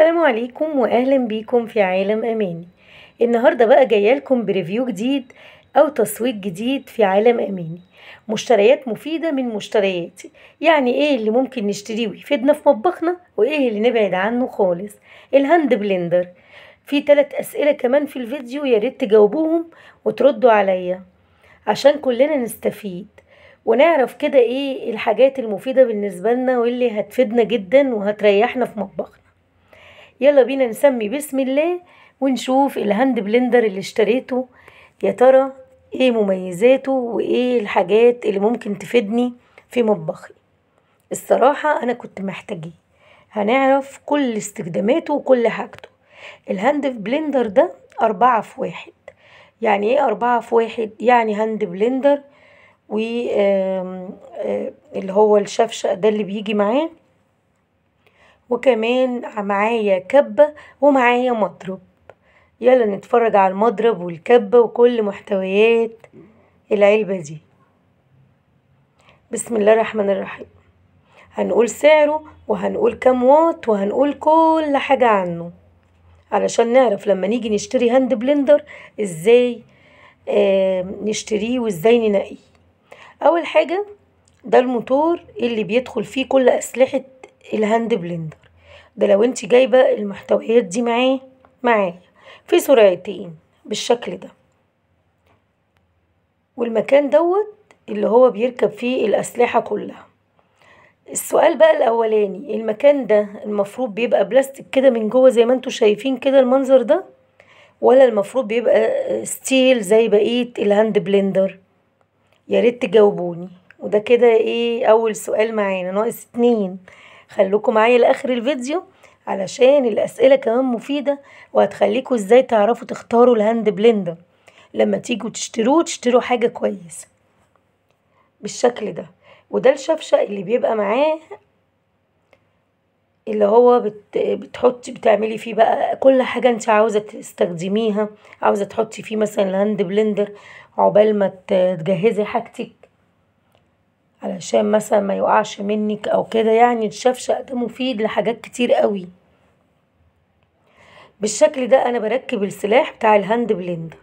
السلام عليكم واهلا بيكم في عالم اماني النهارده بقى جايه لكم بريفيو جديد او تسويق جديد في عالم اماني مشتريات مفيده من مشترياتي يعني ايه اللي ممكن نشتريه ويفيدنا في مطبخنا وايه اللي نبعد عنه خالص الهاند بلندر في ثلاث اسئله كمان في الفيديو يا ريت تجاوبوهم وتردوا عليا عشان كلنا نستفيد ونعرف كده ايه الحاجات المفيده بالنسبه لنا واللي هتفيدنا جدا وهتريحنا في مطبخنا يلا بينا نسمي بسم الله ونشوف الهاند بلندر اللي اشتريته يا ترى ايه مميزاته وايه الحاجات اللي ممكن تفيدني في مطبخي الصراحة انا كنت محتاجي هنعرف كل استخداماته وكل حاجته الهاند بلندر ده أربعة في واحد يعني ايه أربعة في واحد يعني هاند بلندر و اللي هو الشفشق ده اللي بيجي معاه وكمان معايا كبة ومعايا مضرب يلا نتفرج على المضرب والكبة وكل محتويات العلبة دي بسم الله الرحمن الرحيم هنقول سعره وهنقول كام واط وهنقول كل حاجة عنه علشان نعرف لما نيجي نشتري هاند بلندر ازاي آه نشتريه وازاي ننقيه اول حاجة ده الموتور اللي بيدخل فيه كل اسلحة الهاند بلندر ده لو انت جايبة المحتويات دي معاه معايا في سرعتين بالشكل ده والمكان دوت اللي هو بيركب فيه الأسلحة كلها السؤال بقى الأولاني المكان ده المفروض بيبقى بلاستيك كده من جوه زي ما انتوا شايفين كده المنظر ده ولا المفروض بيبقى ستيل زي بقية الهاند بلندر ياريت تجاوبوني وده كده ايه أول سؤال معانا ناقص اتنين خلوكم معايا لاخر الفيديو علشان الاسئله كمان مفيده وهتخليكم ازاي تعرفوا تختاروا الهاند بلندر لما تيجوا تشتروه تشتروا حاجه كويسه بالشكل ده وده الشفشق اللي بيبقى معاه اللي هو بت... بتحطي بتعملي فيه بقى كل حاجة انت عاوزة تستخدميها عاوزة تحطي فيه مثلا الهاند بلندر عقبال ما تجهزي حاجتك علشان مثلا ما يقعش منك او كده يعني الشفشق ده مفيد لحاجات كتير قوي بالشكل ده انا بركب السلاح بتاع الهاند بلندر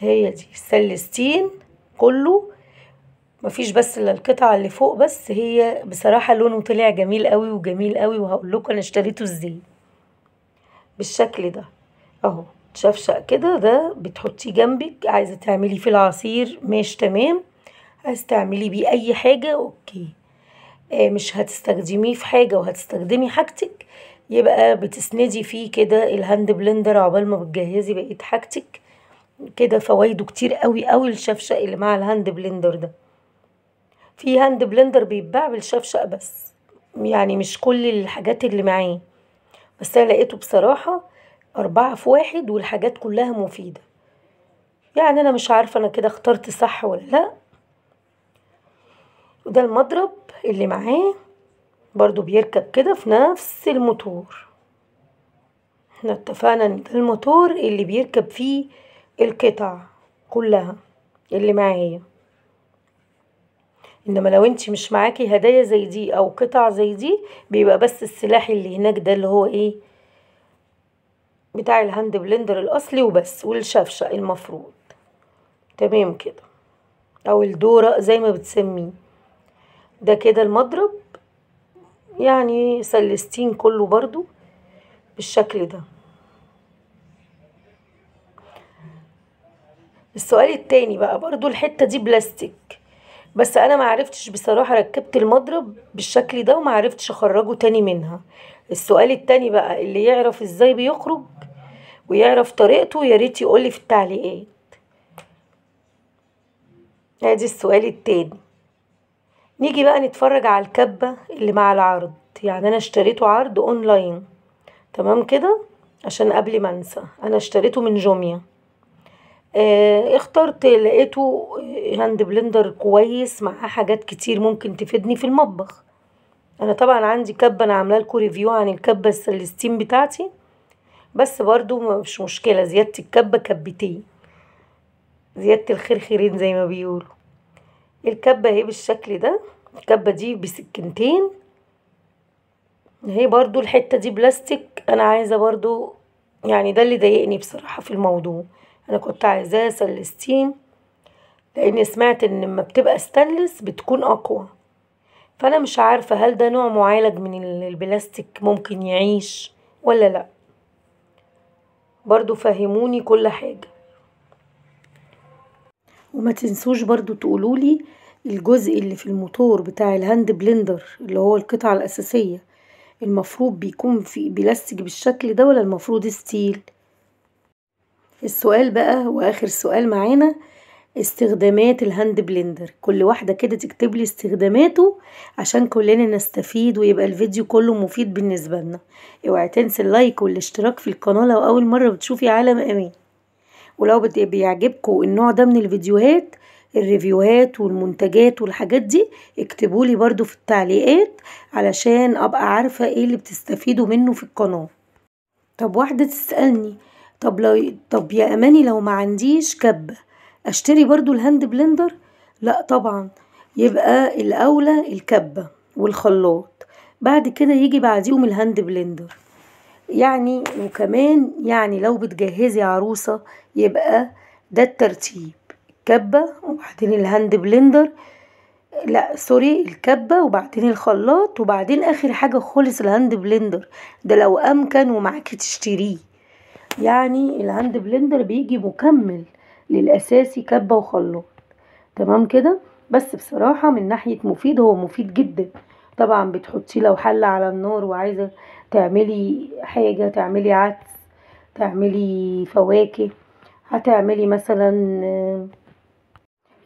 هي دي السلستين كله مفيش بس الا القطعه اللي فوق بس هي بصراحه لونه طلع جميل قوي وجميل قوي وهقول لكم انا اشتريته ازاي بالشكل ده اهو شفشق كده ده بتحطيه جنبك عايزه تعملي فيه العصير ماشي تمام عايز تعملي بيه اي حاجه اوكي آه مش هتستخدميه في حاجه وهتستخدمي حاجتك يبقى بتسندي فيه كده الهاند بلندر عقبال ما بتجهزي بقيه حاجتك كده فوائده كتير قوي قوي الشفشق اللي مع الهاند بلندر ده في هاند بلندر بيتباع بالشفشق بس يعني مش كل الحاجات اللي معاه بس انا لقيته بصراحه أربعة في واحد والحاجات كلها مفيدة يعني أنا مش عارفة أنا كده اخترت صح ولا لأ وده المضرب اللي معاه برضو بيركب كده في نفس الموتور احنا اتفقنا ان ده الموتور اللي بيركب فيه القطع كلها اللي معايا انما لو انت مش معاكي هدايا زي دي او قطع زي دي بيبقى بس السلاح اللي هناك ده اللي هو ايه بتاع الهاند بلندر الاصلي وبس والشفشق المفروض تمام كده او الدورق زي ما بتسميه ده كده المضرب يعني سلستين كله برضو بالشكل ده السؤال التاني بقى برضو الحتة دي بلاستيك بس انا معرفتش بصراحة ركبت المضرب بالشكل ده ومعرفتش اخرجه تاني منها السؤال التاني بقى اللي يعرف ازاي بيخرج ويعرف طريقته ياريت يقولي في التعليقات ادي السؤال التاني نيجي بقى نتفرج على الكبة اللي مع العرض يعني انا اشتريته عرض اونلاين تمام كده عشان قبل ما انسى انا اشتريته من جوميا اه اخترت لقيته هاند بلندر كويس معاه حاجات كتير ممكن تفيدني في المطبخ انا طبعا عندي كبه انا عامله لكم ريفيو عن الكبه السلستين بتاعتي بس برضو مش مشكله زياده الكبه كبتين زياده الخير خيرين زي ما بيقولوا الكبة اهي بالشكل ده الكبة دي بسكنتين اهي برضو الحتة دي بلاستيك انا عايزة برضو يعني ده اللي ضايقني بصراحة في الموضوع انا كنت عايزاه سلستين لاني سمعت ان لما بتبقى ستانلس بتكون اقوى فانا مش عارفة هل ده نوع معالج من البلاستيك ممكن يعيش ولا لا برضو فهموني كل حاجة وما تنسوش برضو تقولولي الجزء اللي في الموتور بتاع الهاند بلندر اللي هو القطعة الأساسية المفروض بيكون في بلاستيك بالشكل ده ولا المفروض ستيل السؤال بقى واخر سؤال معانا استخدامات الهاند بلندر كل واحدة كده تكتب لي استخداماته عشان كلنا نستفيد ويبقى الفيديو كله مفيد بالنسبة لنا اوعي تنسي اللايك والاشتراك في القناة لو اول مرة بتشوفي عالم امان ولو بيعجبكم النوع ده من الفيديوهات الريفيوهات والمنتجات والحاجات دي اكتبوا لي برضو في التعليقات علشان ابقى عارفة ايه اللي بتستفيدوا منه في القناة طب واحدة تسألني طب لو طب يا اماني لو ما عنديش كبة اشتري برضو الهاند بلندر لا طبعا يبقى الاولى الكبة والخلاط بعد كده يجي بعديهم الهاند بلندر يعني وكمان يعني لو بتجهزي عروسة يبقى ده الترتيب الكبة وبعدين الهاند بلندر لا سوري الكبة وبعدين الخلاط وبعدين اخر حاجة خالص الهاند بلندر ده لو امكن ومعاكي تشتريه يعني الهاند بلندر بيجي مكمل للاساسي كبة وخلاط تمام كده بس بصراحة من ناحية مفيد هو مفيد جدا طبعا بتحطي لو حلة على النار وعايزة تعملي حاجة تعملي عدس تعملي فواكه هتعملي مثلا آه،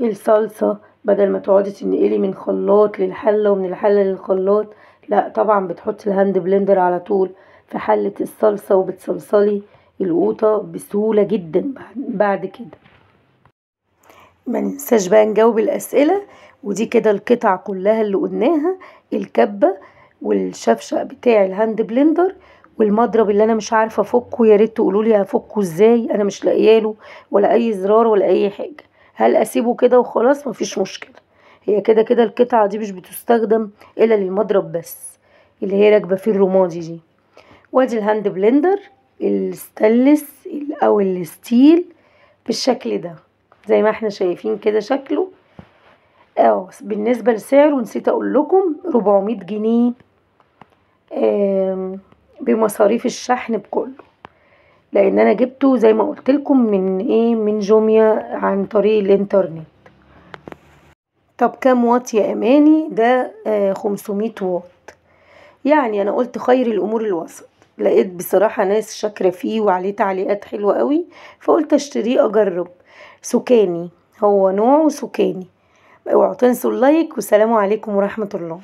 الصلصة بدل ما تقعدي تنقلي من خلاط للحلة ومن الحلة للخلاط لا طبعا بتحطي الهاند بلندر على طول في حلة الصلصة وبتصلصلي القوطة بسهولة جدا بعد كده ما ننساش بقى نجاوب الأسئلة ودي كده القطع كلها اللي قلناها الكبة والشفشق بتاع الهاند بلندر والمضرب اللي انا مش عارفه افكه يا ريت تقولوا لي هفكه ازاي انا مش لاقياله ولا اي زرار ولا اي حاجه هل اسيبه كده وخلاص مفيش مشكله هي كده كده القطعه دي مش بتستخدم الا للمضرب بس اللي هي راكبه فيه الرمادي دي وادي الهاند بلندر الستانلس او الستيل بالشكل ده زي ما احنا شايفين كده شكله اه بالنسبة لسعره نسيت اقول لكم 400 جنيه بمصاريف الشحن بكله لان انا جبته زي ما قلت لكم من ايه من جوميا عن طريق الانترنت طب كام واط يا اماني ده آه 500 واط يعني انا قلت خير الامور الوسط لقيت بصراحة ناس شاكرة فيه وعليه تعليقات حلوة قوي فقلت اشتريه اجرب سكاني هو نوعه سكاني تنسوا اللايك والسلام عليكم ورحمة الله